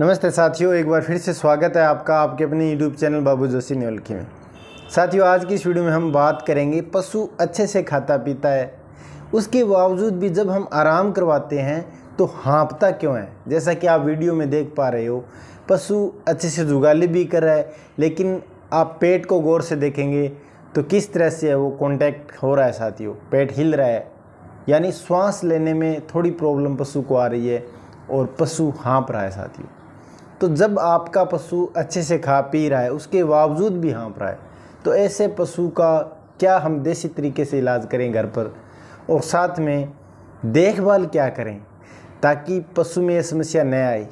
नमस्ते साथियों एक बार फिर से स्वागत है आपका आपके अपने यूट्यूब चैनल बाबू जोशी न्योलखी में साथियों आज की इस वीडियो में हम बात करेंगे पशु अच्छे से खाता पीता है उसके बावजूद भी जब हम आराम करवाते हैं तो हाँपता क्यों है जैसा कि आप वीडियो में देख पा रहे हो पशु अच्छे से जुगाली भी कर रहा है लेकिन आप पेट को गौर से देखेंगे तो किस तरह से वो कॉन्टैक्ट हो रहा है साथियों पेट हिल रहा है यानी श्वास लेने में थोड़ी प्रॉब्लम पशु को आ रही है और पशु हाँप रहा है साथियों तो जब आपका पशु अच्छे से खा पी रहा है उसके बावजूद भी हाँप रहा है तो ऐसे पशु का क्या हम देसी तरीके से इलाज करें घर पर और साथ में देखभाल क्या करें ताकि पशु में यह समस्या न आए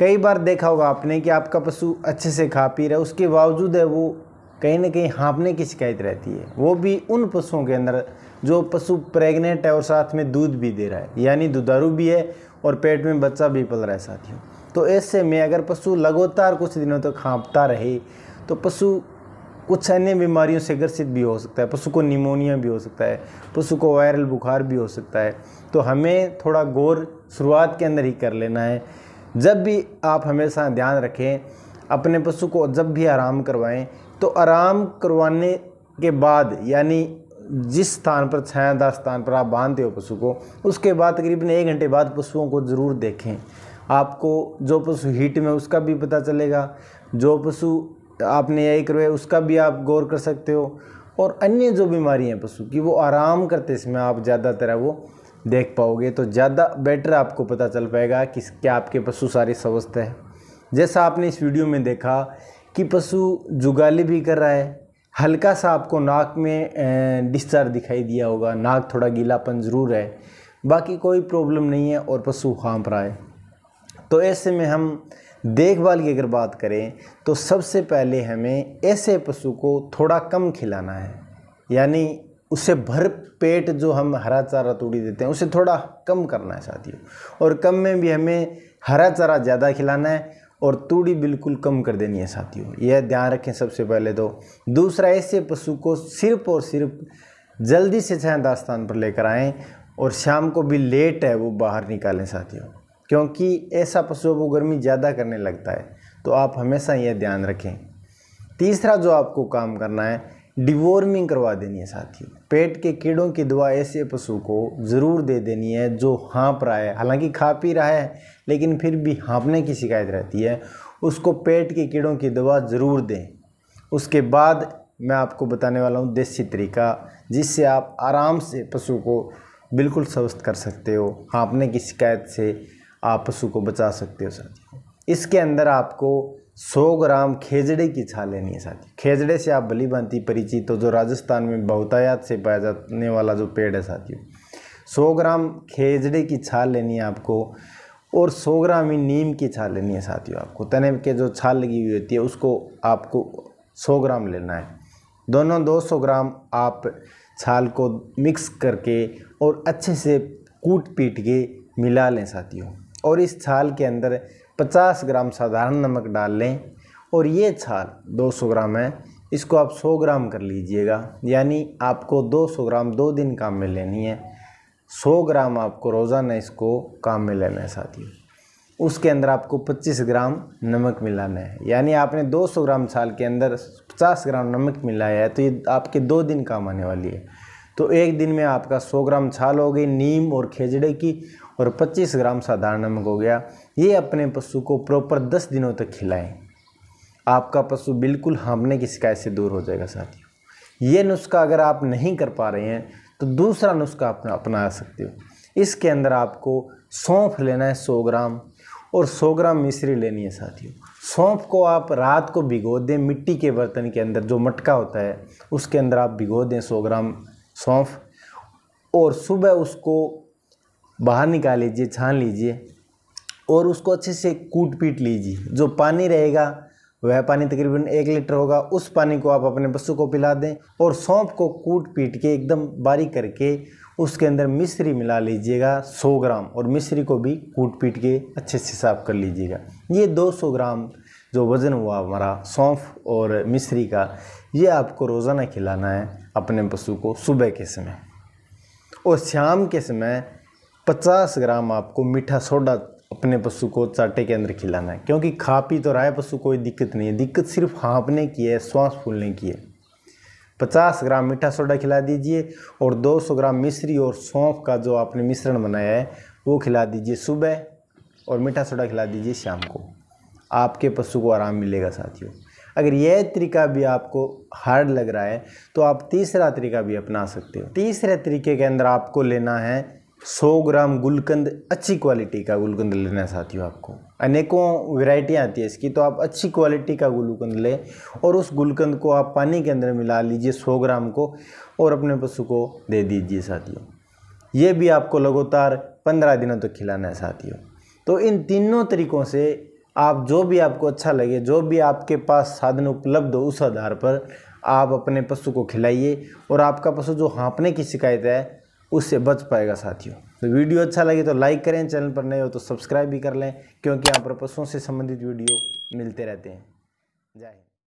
कई बार देखा होगा आपने कि आपका पशु अच्छे से खा पी रहा है उसके बावजूद है वो कहीं ना कहीं हाँपने की शिकायत रहती है वो भी उन पशुओं के अंदर जो पशु प्रेग्नेंट है और साथ में दूध भी दे रहा है यानी दुधारू भी है और पेट में बच्चा भी पल रहा है साथियों तो ऐसे में अगर पशु लगातार कुछ दिनों तक तो हाँपता रहे तो पशु कुछ अन्य बीमारियों से ग्रसित भी हो सकता है पशु को निमोनिया भी हो सकता है पशु को वायरल बुखार भी हो सकता है तो हमें थोड़ा गौर शुरुआत के अंदर ही कर लेना है जब भी आप हमेशा ध्यान रखें अपने पशु को जब भी आराम करवाएं तो आराम करवाने के बाद यानी जिस स्थान पर छायादार स्थान पर आप बांधते हो पशु को उसके बाद तकरीबन एक घंटे बाद पशुओं को ज़रूर देखें आपको जो पशु हीट में उसका भी पता चलेगा जो पशु आपने यही करवाए उसका भी आप गौर कर सकते हो और अन्य जो बीमारी हैं पशु की वो आराम करते समय आप ज़्यादातर वो देख पाओगे तो ज़्यादा बेटर आपको पता चल पाएगा कि क्या आपके पशु सारे स्वस्थ हैं जैसा आपने इस वीडियो में देखा कि पशु जुगाली भी कर रहा है हल्का सा आपको नाक में डिस्चार्ज दिखाई दिया होगा नाक थोड़ा गीलापन ज़रूर है बाकी कोई प्रॉब्लम नहीं है और पशु हाँप रहा है तो ऐसे में हम देखभाल की अगर बात करें तो सबसे पहले हमें ऐसे पशु को थोड़ा कम खिलाना है यानी उसे भर पेट जो हम हरा चारा तोड़ी देते हैं उसे थोड़ा कम करना है साथियों और कम में भी हमें हरा चारा ज़्यादा खिलाना है और तूड़ी बिल्कुल कम कर देनी है साथियों यह ध्यान रखें सबसे पहले तो दूसरा ऐसे पशु को सिर्फ और सिर्फ जल्दी से शांत स्थान पर लेकर आएँ और शाम को भी लेट है वो बाहर निकालें साथियों क्योंकि ऐसा पशु वो गर्मी ज़्यादा करने लगता है तो आप हमेशा यह ध्यान रखें तीसरा जो आपको काम करना है डिवॉर्मिंग करवा देनी है साथियों पेट के कीड़ों की दवा ऐसे पशु को ज़रूर दे देनी है जो हाँप रहा है हालांकि खा पी रहा है लेकिन फिर भी हाँपने की शिकायत रहती है उसको पेट के कीड़ों की दवा ज़रूर दें उसके बाद मैं आपको बताने वाला हूँ देसी तरीका जिससे आप आराम से पशु को बिल्कुल स्वस्थ कर सकते हो हाँपने की शिकायत से आप पशु को बचा सकते हो साथियों इसके अंदर आपको सौ ग्राम खेजड़े की छाल लेनी है साथी खेजड़े से आप भली भांति परिचित तो जो राजस्थान में बहुतायात से पाया जाने वाला जो पेड़ है साथियों सौ ग्राम खेजड़े की छाल लेनी है आपको और 100 ग्राम ही नीम की छाल लेनी है साथियों आपको तने के जो छाल लगी हुई होती है उसको आपको 100 ग्राम लेना है दोनों 200 ग्राम आप छाल को मिक्स करके और अच्छे से कूट पीट के मिला लें साथियों और इस छाल के अंदर 50 ग्राम साधारण नमक डाल लें और ये छाल 200 ग्राम है इसको आप 100 ग्राम कर लीजिएगा यानी आपको 200 ग्राम दो दिन काम में लेनी है 100 ग्राम आपको रोज़ाना इसको काम में लेना है साथियों उसके अंदर आपको 25 ग्राम नमक मिलाना है यानी आपने 200 ग्राम छाल के अंदर 50 ग्राम नमक मिलाया है तो ये आपके दो दिन काम आने वाली है तो एक दिन में आपका 100 ग्राम छाल हो गई नीम और खेजड़े की और 25 ग्राम साधारण नमक हो गया ये अपने पशु को प्रॉपर 10 दिनों तक खिलाएं आपका पशु बिल्कुल हमने की शिकायत से दूर हो जाएगा साथियों ये नुस्खा अगर आप नहीं कर पा रहे हैं तो दूसरा नुस्खा अपना अपना सकते हो इसके अंदर आपको सौंफ लेना है 100 ग्राम और 100 ग्राम मिश्री लेनी है साथियों सौंफ को आप रात को भिगो दें मिट्टी के बर्तन के अंदर जो मटका होता है उसके अंदर आप भिगो दें 100 ग्राम सौंफ और सुबह उसको बाहर निकाल लीजिए छान लीजिए और उसको अच्छे से कूट पीट लीजिए जो पानी रहेगा वह पानी तकरीबन एक लीटर होगा उस पानी को आप अपने पशु को पिला दें और सौंप को कूट पीट के एकदम बारीक करके उसके अंदर मिश्री मिला लीजिएगा 100 ग्राम और मिश्री को भी कूट पीट के अच्छे से साफ कर लीजिएगा ये 200 ग्राम जो वज़न हुआ हमारा सौंफ और मिश्री का ये आपको रोज़ाना खिलाना है अपने पशु को सुबह के समय और शाम के समय पचास ग्राम आपको मीठा सोडा अपने पशु को चाटे के अंदर खिलाना है क्योंकि खा पी तो रहा है पशु कोई दिक्कत नहीं है दिक्कत सिर्फ हाँपने की है श्वास फूलने की है पचास ग्राम मीठा सोडा खिला दीजिए और दो सौ ग्राम मिश्री और सौंफ का जो आपने मिश्रण बनाया है वो खिला दीजिए सुबह और मीठा सोडा खिला दीजिए शाम को आपके पशु को आराम मिलेगा साथियों अगर यह तरीका भी आपको हार्ड लग रहा है तो आप तीसरा तरीका भी अपना सकते हो तीसरे तरीके के अंदर आपको लेना है 100 ग्राम गुलकंद अच्छी क्वालिटी का गुलकंद लेना चाहती हो आपको अनेकों वेराइटियाँ आती है इसकी तो आप अच्छी क्वालिटी का गुलकंद लें और उस गुलकंद को आप पानी के अंदर मिला लीजिए 100 ग्राम को और अपने पशु को दे दीजिए साथियों ये भी आपको लगातार 15 दिनों तक तो खिलाना है साथियों तो इन तीनों तरीक़ों से आप जो भी आपको अच्छा लगे जो भी आपके पास साधन उपलब्ध हो उस आधार पर आप अपने पशु को खिलाइए और आपका पशु जो हाँपने की शिकायत है उससे बच पाएगा साथियों तो वीडियो अच्छा लगे तो लाइक करें चैनल पर नए हो तो सब्सक्राइब भी कर लें क्योंकि यहाँ पर पशुओं से संबंधित वीडियो मिलते रहते हैं जय हिंद